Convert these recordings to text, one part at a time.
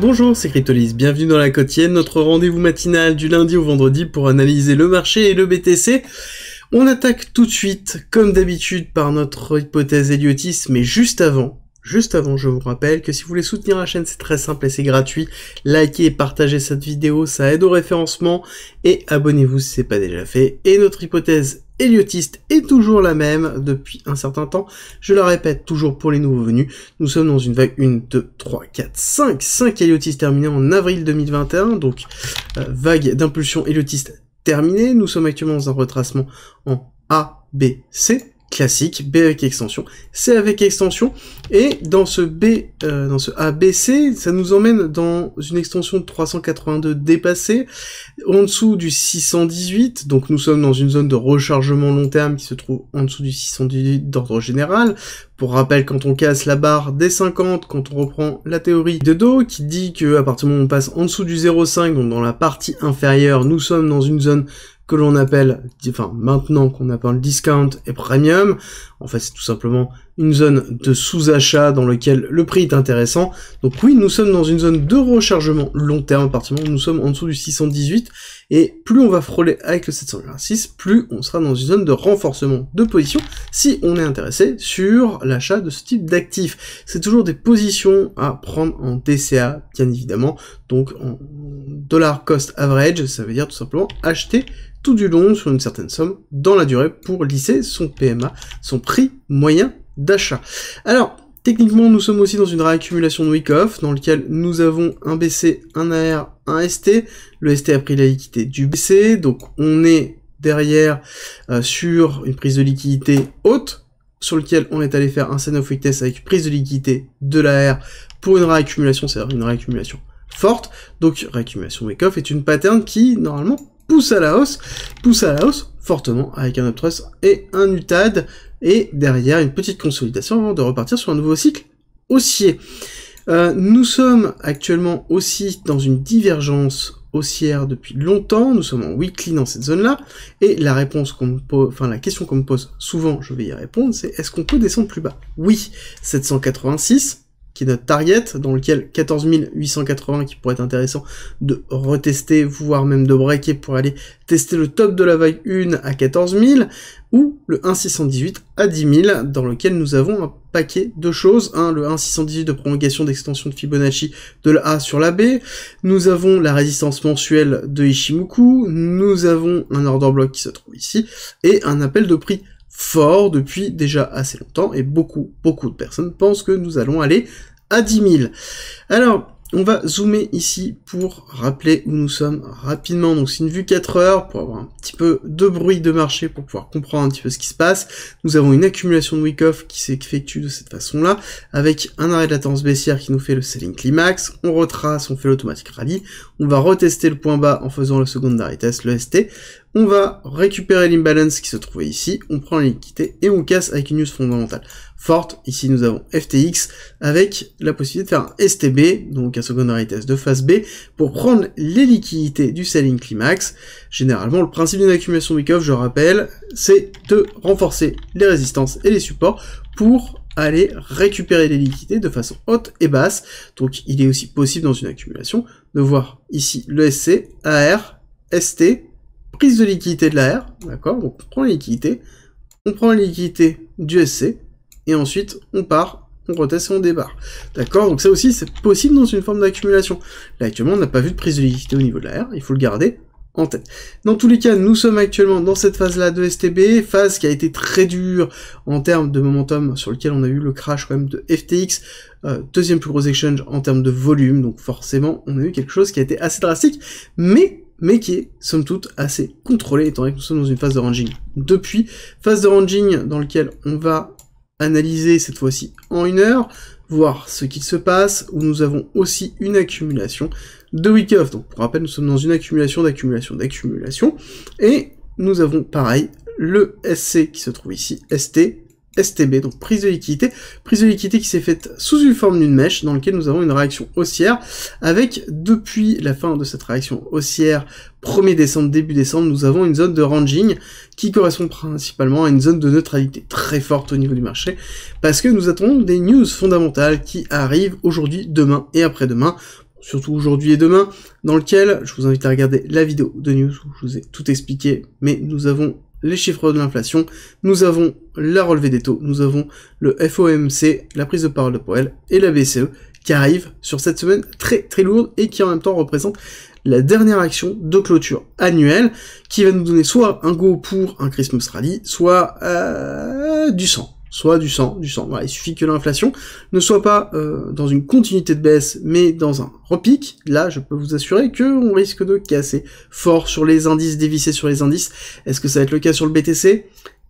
Bonjour, c'est Cryptolis, bienvenue dans la quotidienne, notre rendez-vous matinal du lundi au vendredi pour analyser le marché et le BTC. On attaque tout de suite, comme d'habitude, par notre hypothèse idiotisme. mais juste avant, Juste avant, je vous rappelle que si vous voulez soutenir la chaîne, c'est très simple et c'est gratuit. Likez et partagez cette vidéo, ça aide au référencement. Et abonnez-vous si ce n'est pas déjà fait. Et notre hypothèse héliotiste est toujours la même depuis un certain temps. Je la répète toujours pour les nouveaux venus. Nous sommes dans une vague 1, 2, 3, 4, 5. 5 héliotistes terminés en avril 2021. Donc, euh, vague d'impulsion héliotiste terminée. Nous sommes actuellement dans un retracement en A, B, C classique, B avec extension, C avec extension, et dans ce B, euh, dans ce ABC, ça nous emmène dans une extension de 382 dépassée, en dessous du 618, donc nous sommes dans une zone de rechargement long terme qui se trouve en dessous du 618 d'ordre général. Pour rappel, quand on casse la barre des 50, quand on reprend la théorie de Do, qui dit que à partir du moment où on passe en dessous du 0,5, donc dans la partie inférieure, nous sommes dans une zone que l'on appelle, enfin maintenant qu'on appelle discount et premium, en fait c'est tout simplement une zone de sous-achat dans lequel le prix est intéressant. Donc oui, nous sommes dans une zone de rechargement long terme, Particulièrement, nous sommes en dessous du 618, et plus on va frôler avec le 726 plus on sera dans une zone de renforcement de position, si on est intéressé sur l'achat de ce type d'actifs. C'est toujours des positions à prendre en DCA, bien évidemment, donc en dollar cost average, ça veut dire tout simplement acheter tout du long sur une certaine somme dans la durée pour lisser son PMA, son prix moyen d'achat. Alors, techniquement, nous sommes aussi dans une réaccumulation de week-off, dans lequel nous avons un BC, un AR, un ST. Le ST a pris la liquidité du BC, donc on est derrière euh, sur une prise de liquidité haute, sur lequel on est allé faire un sign of weakness avec prise de liquidité de l'AR pour une réaccumulation, c'est-à-dire une réaccumulation forte. Donc réaccumulation wake-off est une pattern qui, normalement, pousse à la hausse, pousse à la hausse fortement avec un uptrust et un UTAD et derrière une petite consolidation avant de repartir sur un nouveau cycle haussier. Euh, nous sommes actuellement aussi dans une divergence haussière depuis longtemps, nous sommes en weekly dans cette zone-là, et la réponse qu'on enfin la question qu'on me pose souvent, je vais y répondre, c'est est-ce qu'on peut descendre plus bas Oui, 786, qui est notre target, dans lequel 14 880 qui pourrait être intéressant de retester, voire même de breaker pour aller tester le top de la vague 1 à 14 000, ou le 1618 à 10 000, dans lequel nous avons un paquet de choses. Hein, le 1618 de prolongation d'extension de Fibonacci de la A sur la B. Nous avons la résistance mensuelle de Ishimoku. Nous avons un order block qui se trouve ici. Et un appel de prix fort depuis déjà assez longtemps et beaucoup, beaucoup de personnes pensent que nous allons aller à 10 000. Alors, on va zoomer ici pour rappeler où nous sommes rapidement. Donc c'est une vue 4 heures pour avoir un petit peu de bruit de marché pour pouvoir comprendre un petit peu ce qui se passe. Nous avons une accumulation de week-off qui s'effectue de cette façon-là avec un arrêt de latence baissière qui nous fait le selling climax. On retrace, on fait l'automatique rallye. On va retester le point bas en faisant le secondary test, le ST on va récupérer l'imbalance qui se trouvait ici, on prend les liquidités et on casse avec une news fondamentale forte. Ici nous avons FTX avec la possibilité de faire un STB, donc un secondary test de phase B, pour prendre les liquidités du selling climax. Généralement le principe d'une accumulation week-off, je rappelle, c'est de renforcer les résistances et les supports pour aller récupérer les liquidités de façon haute et basse. Donc il est aussi possible dans une accumulation de voir ici le SC, AR, ST, prise de liquidité de la d'accord Donc on prend la liquidité, on prend la liquidité du SC, et ensuite on part, on reteste et on débarque. D'accord Donc ça aussi c'est possible dans une forme d'accumulation. Là actuellement on n'a pas vu de prise de liquidité au niveau de la il faut le garder en tête. Dans tous les cas, nous sommes actuellement dans cette phase-là de STB, phase qui a été très dure en termes de momentum, sur lequel on a eu le crash quand même de FTX, euh, deuxième plus gros exchange en termes de volume, donc forcément on a eu quelque chose qui a été assez drastique, mais mais qui est, somme toute, assez contrôlé, étant donné que nous sommes dans une phase de ranging. Depuis, phase de ranging dans laquelle on va analyser, cette fois-ci en une heure, voir ce qu'il se passe, où nous avons aussi une accumulation de week-off. Donc, pour rappel, nous sommes dans une accumulation d'accumulation d'accumulation, et nous avons, pareil, le SC qui se trouve ici, ST, STB, donc prise de liquidité. Prise de liquidité qui s'est faite sous une forme d'une mèche dans laquelle nous avons une réaction haussière avec depuis la fin de cette réaction haussière 1er décembre, début décembre, nous avons une zone de ranging qui correspond principalement à une zone de neutralité très forte au niveau du marché parce que nous attendons des news fondamentales qui arrivent aujourd'hui, demain et après-demain surtout aujourd'hui et demain, dans lequel je vous invite à regarder la vidéo de news où je vous ai tout expliqué, mais nous avons les chiffres de l'inflation, nous avons la relevée des taux, nous avons le FOMC, la prise de parole de Powell et la BCE qui arrivent sur cette semaine très très lourde et qui en même temps représente la dernière action de clôture annuelle qui va nous donner soit un go pour un Christmas rally, soit euh, du sang soit du sang, du sang. il suffit que l'inflation ne soit pas euh, dans une continuité de baisse, mais dans un repique, Là, je peux vous assurer que on risque de casser fort sur les indices, dévisser sur les indices. Est-ce que ça va être le cas sur le BTC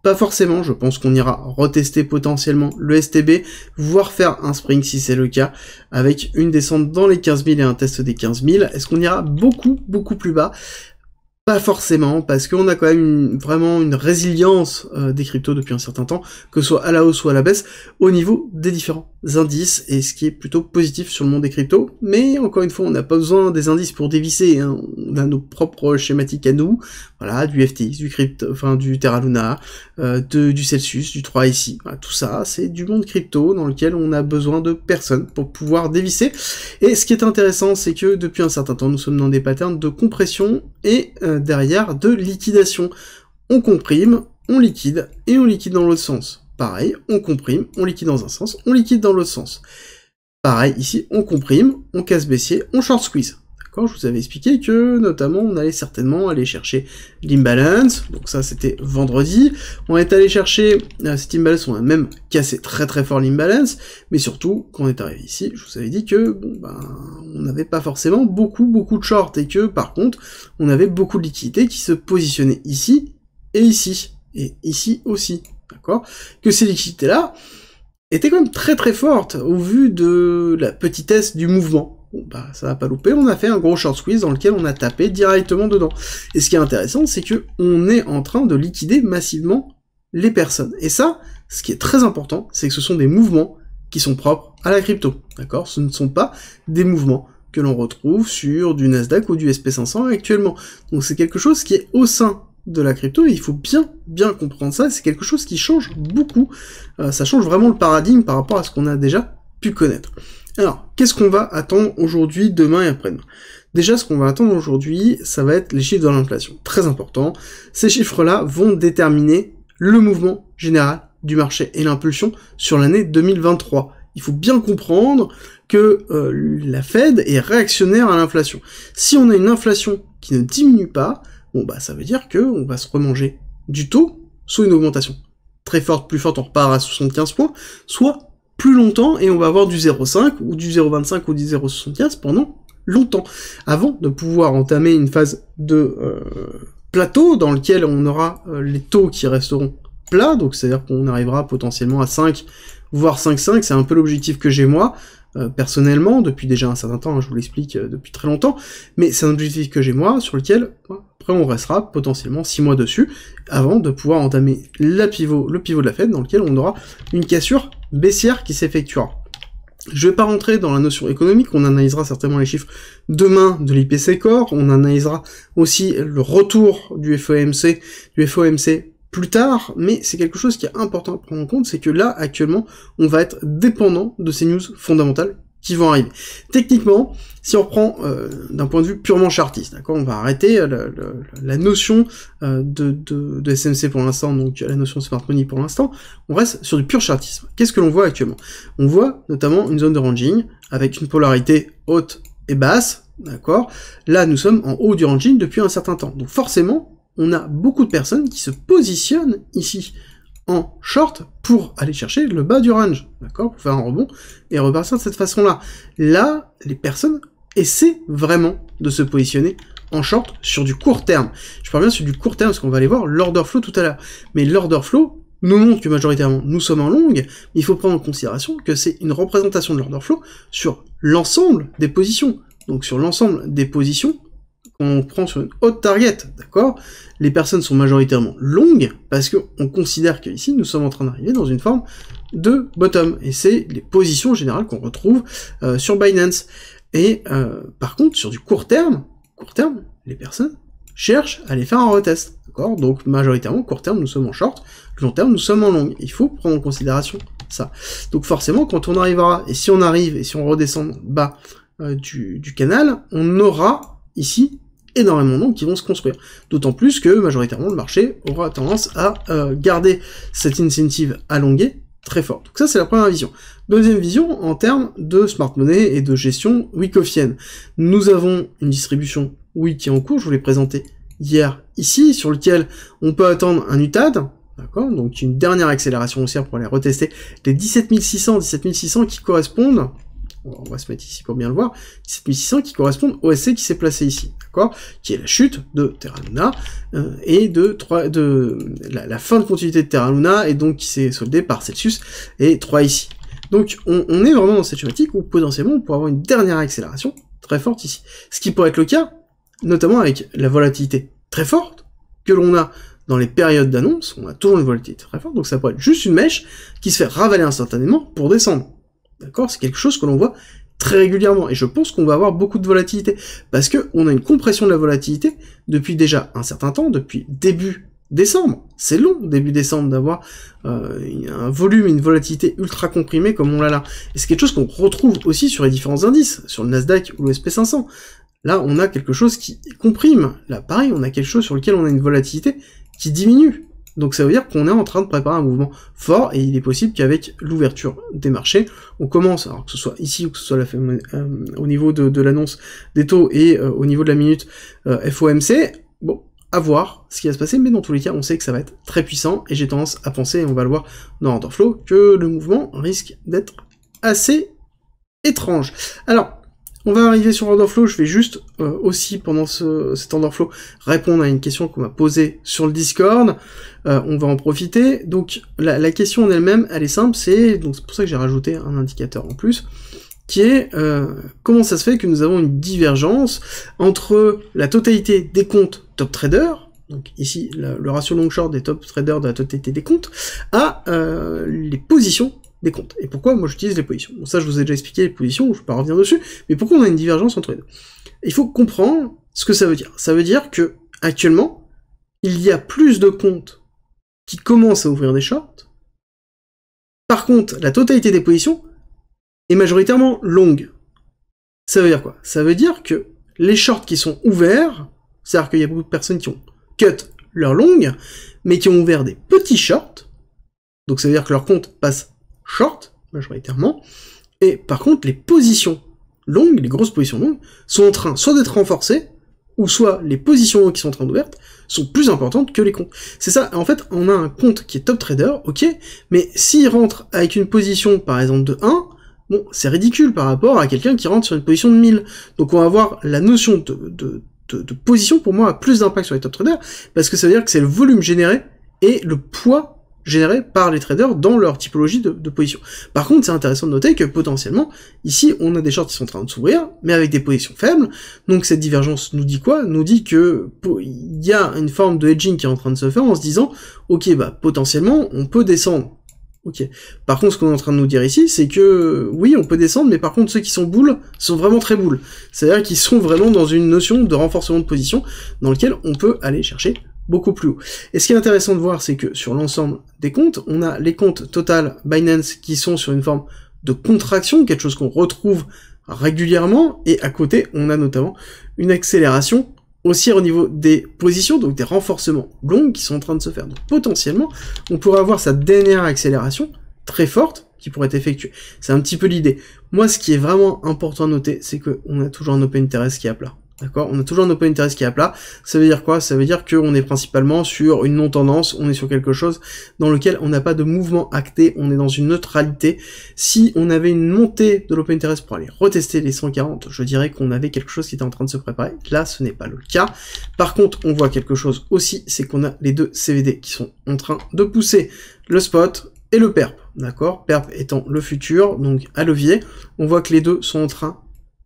pas forcément, je pense qu'on ira retester potentiellement le STB, voire faire un spring si c'est le cas, avec une descente dans les 15 000 et un test des 15 000. Est-ce qu'on ira beaucoup, beaucoup plus bas pas forcément, parce qu'on a quand même vraiment une résilience euh, des cryptos depuis un certain temps, que ce soit à la hausse ou à la baisse, au niveau des différents indices, et ce qui est plutôt positif sur le monde des cryptos. Mais encore une fois, on n'a pas besoin des indices pour dévisser, hein. on a nos propres schématiques à nous, voilà, du FTX, du crypto, enfin du Terra Luna, euh, de, du Celsius, du 3 ici. tout ça, c'est du monde crypto dans lequel on a besoin de personnes pour pouvoir dévisser. Et ce qui est intéressant, c'est que depuis un certain temps, nous sommes dans des patterns de compression et euh, derrière de liquidation. On comprime, on liquide et on liquide dans l'autre sens. Pareil, on comprime, on liquide dans un sens, on liquide dans l'autre sens. Pareil, ici, on comprime, on casse baissier, on short squeeze. Je vous avais expliqué que, notamment, on allait certainement aller chercher l'imbalance. Donc ça, c'était vendredi. On est allé chercher euh, cette imbalance. On a même cassé très très fort l'imbalance. Mais surtout, quand on est arrivé ici, je vous avais dit que, bon, ben, on n'avait pas forcément beaucoup beaucoup de shorts. Et que, par contre, on avait beaucoup de liquidités qui se positionnaient ici et ici. Et ici aussi. D'accord Que ces liquidités-là étaient quand même très très fortes au vu de la petitesse du mouvement bah, ça va pas louper, on a fait un gros short squeeze dans lequel on a tapé directement dedans. Et ce qui est intéressant, c'est que on est en train de liquider massivement les personnes. Et ça, ce qui est très important, c'est que ce sont des mouvements qui sont propres à la crypto, d'accord Ce ne sont pas des mouvements que l'on retrouve sur du Nasdaq ou du SP500 actuellement. Donc c'est quelque chose qui est au sein de la crypto il faut bien bien comprendre ça, c'est quelque chose qui change beaucoup, euh, ça change vraiment le paradigme par rapport à ce qu'on a déjà pu connaître. Alors, qu'est-ce qu'on va attendre aujourd'hui, demain et après-demain Déjà, ce qu'on va attendre aujourd'hui, ça va être les chiffres de l'inflation. Très important. Ces chiffres-là vont déterminer le mouvement général du marché et l'impulsion sur l'année 2023. Il faut bien comprendre que euh, la Fed est réactionnaire à l'inflation. Si on a une inflation qui ne diminue pas, bon bah ça veut dire que on va se remanger du taux, soit une augmentation très forte, plus forte, on repart à 75 points, soit plus longtemps et on va avoir du 0,5 ou du 0,25 ou du 0,75 pendant longtemps avant de pouvoir entamer une phase de euh, plateau dans lequel on aura euh, les taux qui resteront plats, donc c'est-à-dire qu'on arrivera potentiellement à 5 voire 5,5, c'est un peu l'objectif que j'ai moi, euh, personnellement, depuis déjà un certain temps, hein, je vous l'explique depuis très longtemps, mais c'est un objectif que j'ai moi, sur lequel bah, après on restera potentiellement 6 mois dessus, avant de pouvoir entamer pivot, le pivot de la fête dans lequel on aura une cassure baissière qui s'effectuera. Je ne vais pas rentrer dans la notion économique, on analysera certainement les chiffres demain de l'IPC Core, on analysera aussi le retour du FOMC, du FOMC plus tard, mais c'est quelque chose qui est important à prendre en compte, c'est que là, actuellement, on va être dépendant de ces news fondamentales qui vont arriver. Techniquement, si on reprend euh, d'un point de vue purement chartiste, d'accord, on va arrêter euh, la notion euh, de, de, SMC pour l'instant, donc la notion de smart money pour l'instant, on reste sur du pur chartisme. Qu'est-ce que l'on voit actuellement On voit notamment une zone de ranging avec une polarité haute et basse, d'accord Là, nous sommes en haut du ranging depuis un certain temps. Donc forcément, on a beaucoup de personnes qui se positionnent ici en short pour aller chercher le bas du range, d'accord, pour faire un rebond et repartir de cette façon-là. Là, les personnes essaient vraiment de se positionner en short sur du court terme. Je parle bien sur du court terme parce qu'on va aller voir l'order flow tout à l'heure. Mais l'order flow nous montre que majoritairement nous sommes en longue, il faut prendre en considération que c'est une représentation de l'order flow sur l'ensemble des positions. Donc sur l'ensemble des positions on prend sur une haute target, d'accord Les personnes sont majoritairement longues parce qu'on considère qu'ici, nous sommes en train d'arriver dans une forme de bottom. Et c'est les positions générales qu'on retrouve euh, sur Binance. Et euh, par contre, sur du court terme, court terme, les personnes cherchent à aller faire un retest, d'accord Donc majoritairement, court terme, nous sommes en short, long terme, nous sommes en long. Il faut prendre en considération ça. Donc forcément, quand on arrivera, et si on arrive, et si on redescend bas euh, du canal, on aura ici énormément de qui vont se construire. D'autant plus que majoritairement le marché aura tendance à euh, garder cette incentive allongée très fort. Donc ça c'est la première vision. Deuxième vision en termes de smart money et de gestion Wikofienne. Nous avons une distribution wiki qui est en cours, je vous l'ai présenté hier ici, sur lequel on peut attendre un UTAD, D'accord Donc une dernière accélération haussière pour aller retester les 17 600, 17 600 qui correspondent on va se mettre ici pour bien le voir, 7600 qui correspondent au SC qui s'est placé ici, d'accord Qui est la chute de Terra Luna euh, et de, 3, de la, fin de continuité de Terra Luna et donc qui s'est soldée par Celsius et 3 ici. Donc on, est vraiment dans cette schématique où potentiellement on pourrait avoir une dernière accélération très forte ici. Ce qui pourrait être le cas, notamment avec la volatilité très forte que l'on a dans les périodes d'annonce, on a toujours une volatilité très forte, donc ça pourrait être juste une mèche qui se fait ravaler instantanément pour descendre. D'accord C'est quelque chose que l'on voit très régulièrement. Et je pense qu'on va avoir beaucoup de volatilité. Parce que on a une compression de la volatilité depuis déjà un certain temps, depuis début décembre. C'est long, début décembre, d'avoir euh, un volume, une volatilité ultra comprimée comme on l'a là. Et c'est quelque chose qu'on retrouve aussi sur les différents indices, sur le Nasdaq ou le SP500. Là, on a quelque chose qui comprime. Là, pareil, on a quelque chose sur lequel on a une volatilité qui diminue. Donc ça veut dire qu'on est en train de préparer un mouvement fort et il est possible qu'avec l'ouverture des marchés, on commence, alors que ce soit ici ou que ce soit euh, au niveau de, l'annonce des taux et euh, au niveau de la minute euh, FOMC, bon, à voir ce qui va se passer, mais dans tous les cas, on sait que ça va être très puissant et j'ai tendance à penser, et on va le voir dans Flow, que le mouvement risque d'être assez étrange. Alors, on va arriver sur flow. je vais juste euh, aussi pendant ce, cet flow répondre à une question qu'on m'a posée sur le Discord. Euh, on va en profiter. Donc la, question en elle-même, elle est simple, c'est donc pour ça que j'ai rajouté un indicateur en plus, qui est euh, comment ça se fait que nous avons une divergence entre la totalité des comptes top traders, donc ici le, le ratio long short des top traders de la totalité des comptes, à les positions des comptes. Et pourquoi moi j'utilise les positions bon, Ça, je vous ai déjà expliqué les positions, je ne vais pas revenir dessus, mais pourquoi on a une divergence entre les deux Il faut comprendre ce que ça veut dire. Ça veut dire que actuellement, il y a plus de comptes qui commencent à ouvrir des shorts. Par contre, la totalité des positions est majoritairement longue. Ça veut dire quoi Ça veut dire que les shorts qui sont ouverts, c'est-à-dire qu'il y a beaucoup de personnes qui ont cut leur longue, mais qui ont ouvert des petits shorts, donc ça veut dire que leur compte passe short, majoritairement. Et par contre, les positions longues, les grosses positions longues, sont en train soit d'être renforcées, ou soit les positions qui sont en train d'ouvrir sont plus importantes que les comptes. C'est ça, en fait, on a un compte qui est top trader, ok, mais s'il rentre avec une position, par exemple, de 1, bon, c'est ridicule par rapport à quelqu'un qui rentre sur une position de 1000. Donc on va voir la notion de, de, de, de position, pour moi, a plus d'impact sur les top traders, parce que ça veut dire que c'est le volume généré et le poids générés par les traders dans leur typologie de, position. Par contre, c'est intéressant de noter que potentiellement, ici, on a des shorts qui sont en train de s'ouvrir, mais avec des positions faibles. Donc cette divergence nous dit quoi Nous dit que il y a une forme de hedging qui est en train de se faire en se disant, ok, bah potentiellement, on peut descendre Ok. Par contre, ce qu'on est en train de nous dire ici, c'est que oui, on peut descendre, mais par contre, ceux qui sont boules sont vraiment très boules. C'est-à-dire qu'ils sont vraiment dans une notion de renforcement de position dans lequel on peut aller chercher beaucoup plus haut. Et ce qui est intéressant de voir, c'est que sur l'ensemble des comptes, on a les comptes Total Binance qui sont sur une forme de contraction, quelque chose qu'on retrouve régulièrement, et à côté, on a notamment une accélération aussi au niveau des positions, donc des renforcements longs qui sont en train de se faire. Donc potentiellement, on pourrait avoir sa dernière accélération très forte qui pourrait être effectuée. C'est un petit peu l'idée. Moi, ce qui est vraiment important à noter, c'est qu'on a toujours un open interest qui est à plat. D'accord On a toujours un open interest qui est à plat. Ça veut dire quoi Ça veut dire qu'on est principalement sur une non-tendance, on est sur quelque chose dans lequel on n'a pas de mouvement acté, on est dans une neutralité. Si on avait une montée de l'open interest pour aller retester les 140, je dirais qu'on avait quelque chose qui était en train de se préparer. Là, ce n'est pas le cas. Par contre, on voit quelque chose aussi, c'est qu'on a les deux CVD qui sont en train de pousser le spot et le perp. D'accord Perp étant le futur, donc à levier. On voit que les deux sont en train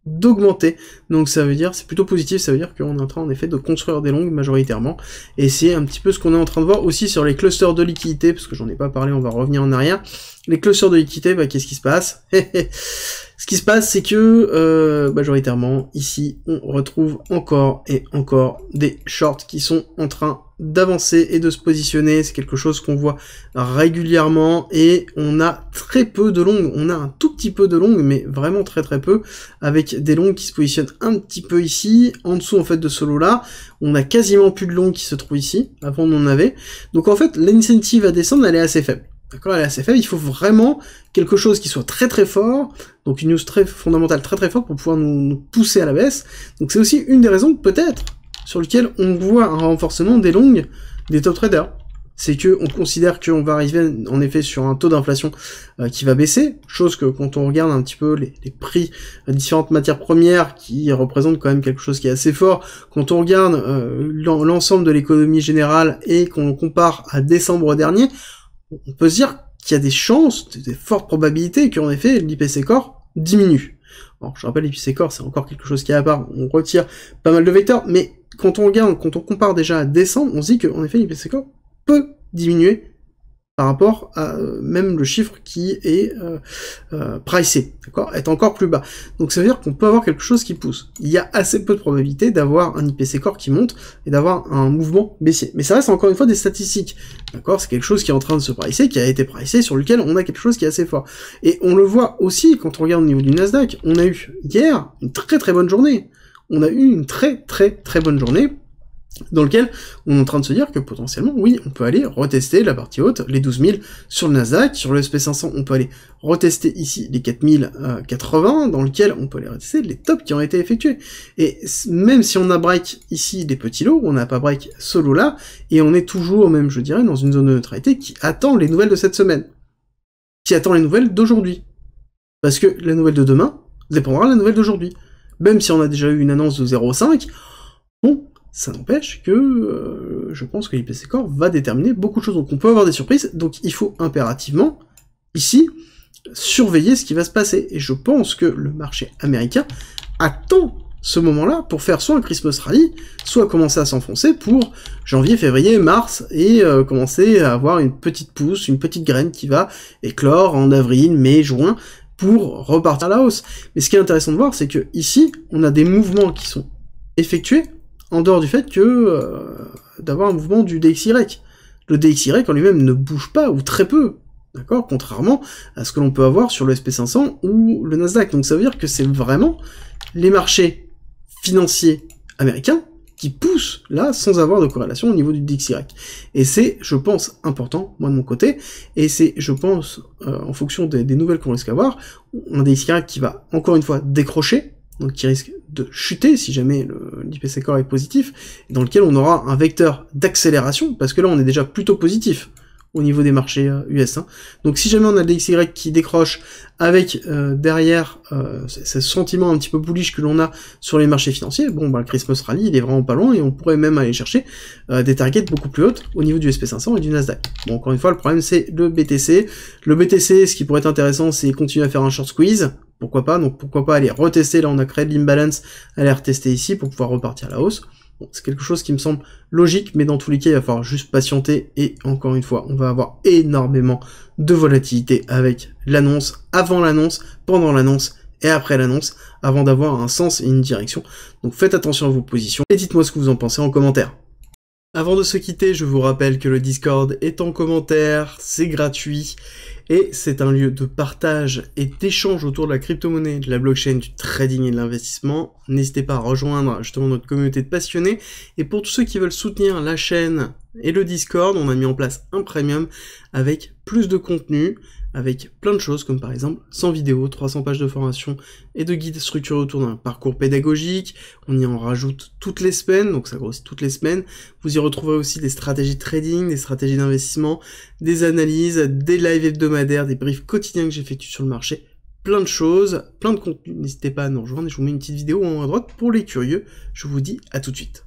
d'augmenter. Donc ça veut dire, c'est plutôt positif, ça veut dire qu'on est en train en effet de construire des longues majoritairement. Et c'est un petit peu ce qu'on est en train de voir aussi sur les clusters de liquidité, parce que j'en ai pas parlé, on va revenir en arrière. Les clusters de liquidité, bah, qu'est-ce qui se passe Ce qui se passe, c'est que euh, majoritairement, ici, on retrouve encore et encore des shorts qui sont en train d'avancer et de se positionner. C'est quelque chose qu'on voit régulièrement et on a très peu de longues. On a un tout petit peu de longues, mais vraiment très très peu, avec des longues qui se positionnent un petit peu ici, en dessous en fait de ce lot là. On a quasiment plus de longues qui se trouvent ici. Avant on en avait. Donc en fait, l'incentive à descendre, elle est assez faible. D'accord, elle est assez faible. Il faut vraiment quelque chose qui soit très très fort, donc une news très fondamentale très très forte pour pouvoir nous, nous pousser à la baisse. Donc c'est aussi une des raisons peut-être sur lequel on voit un renforcement des longues des top traders. C'est que on considère qu'on va arriver en effet sur un taux d'inflation euh, qui va baisser, chose que quand on regarde un petit peu les, prix à euh, différentes matières premières qui représentent quand même quelque chose qui est assez fort, quand on regarde euh, l'ensemble de l'économie générale et qu'on compare à décembre dernier, on peut se dire qu'il y a des chances, des fortes probabilités qu'en effet l'IPC Core diminue. Alors, je rappelle, l'IPC Core c'est encore quelque chose qui est à part, on retire pas mal de vecteurs, mais quand on regarde, quand on compare déjà à décembre, on se dit qu'en effet, l'IPC Core peut diminuer par rapport à euh, même le chiffre qui est euh, euh, pricé, d'accord, est encore plus bas. Donc ça veut dire qu'on peut avoir quelque chose qui pousse. Il y a assez peu de probabilité d'avoir un IPC core qui monte et d'avoir un mouvement baissier. Mais ça reste encore une fois des statistiques, d'accord, c'est quelque chose qui est en train de se pricer, qui a été pricé, sur lequel on a quelque chose qui est assez fort. Et on le voit aussi quand on regarde au niveau du Nasdaq, on a eu hier une très très bonne journée on a eu une très très très bonne journée dans lequel on est en train de se dire que potentiellement, oui, on peut aller retester la partie haute, les 12 000 sur le Nasdaq, sur le SP500, on peut aller retester ici les 4080, dans lequel on peut aller retester les tops qui ont été effectués. Et même si on a break ici des petits lots, on n'a pas break solo là et on est toujours, même je dirais, dans une zone de neutralité qui attend les nouvelles de cette semaine, qui attend les nouvelles d'aujourd'hui. Parce que la nouvelle de demain dépendra de la nouvelle d'aujourd'hui même si on a déjà eu une annonce de 0.5, bon, ça n'empêche que euh, je pense que l'IPC Core va déterminer beaucoup de choses. Donc on peut avoir des surprises, donc il faut impérativement, ici, surveiller ce qui va se passer. Et je pense que le marché américain attend ce moment-là pour faire soit un Christmas rally, soit commencer à s'enfoncer pour janvier, février, mars, et euh, commencer à avoir une petite pousse, une petite graine qui va éclore en avril, mai, juin, pour repartir à la hausse. Mais ce qui est intéressant de voir, c'est que ici, on a des mouvements qui sont effectués en dehors du fait que euh, d'avoir un mouvement du DXY. Le DXY en lui-même ne bouge pas, ou très peu, d'accord Contrairement à ce que l'on peut avoir sur le SP500 ou le Nasdaq. Donc ça veut dire que c'est vraiment les marchés financiers américains qui pousse là sans avoir de corrélation au niveau du DXY. Et c'est, je pense, important, moi de mon côté, et c'est, je pense, euh, en fonction des, nouvelles qu'on risque d'avoir, un DXY qui va encore une fois décrocher, donc qui risque de chuter si jamais l'IPC corps est positif, dans lequel on aura un vecteur d'accélération, parce que là on est déjà plutôt positif au niveau des marchés US. Euh, 1 hein. Donc si jamais on a le DXY qui décroche avec euh, derrière euh, ce sentiment un petit peu bullish que l'on a sur les marchés financiers, bon bah le Christmas Rally il est vraiment pas loin et on pourrait même aller chercher des targets beaucoup plus hautes au niveau du SP500 et du Nasdaq. Bon encore une fois le problème c'est le BTC. Le BTC ce qui pourrait être intéressant c'est continuer à faire un short squeeze, pourquoi pas, donc pourquoi pas aller retester, là on a créé de l'imbalance, aller retester ici pour pouvoir repartir à la hausse c'est quelque chose qui me semble logique, mais dans tous les cas, il va falloir juste patienter. Et encore une fois, on va avoir énormément de volatilité avec l'annonce, avant l'annonce, pendant l'annonce et après l'annonce, avant d'avoir un sens et une direction. Donc faites attention à vos positions et dites-moi ce que vous en pensez en commentaire. Avant de se quitter, je vous rappelle que le Discord est en commentaire, c'est gratuit et c'est un lieu de partage et d'échange autour de la crypto-monnaie, de la blockchain, du trading et de l'investissement. N'hésitez pas à rejoindre justement notre communauté de passionnés et pour tous ceux qui veulent soutenir la chaîne et le Discord, on a mis en place un premium avec plus de contenu, avec plein de choses comme par exemple 100 vidéos, 300 pages de formation et de guides structurés autour d'un parcours pédagogique. On y en rajoute toutes les semaines, donc ça grossit toutes les semaines. Vous y retrouverez aussi des stratégies de trading, des stratégies d'investissement, des analyses, des lives hebdomadaires, des briefs quotidiens que j'effectue sur le marché, plein de choses, plein de contenu. N'hésitez pas à nous rejoindre et je vous mets une petite vidéo en haut à droite pour les curieux. Je vous dis à tout de suite.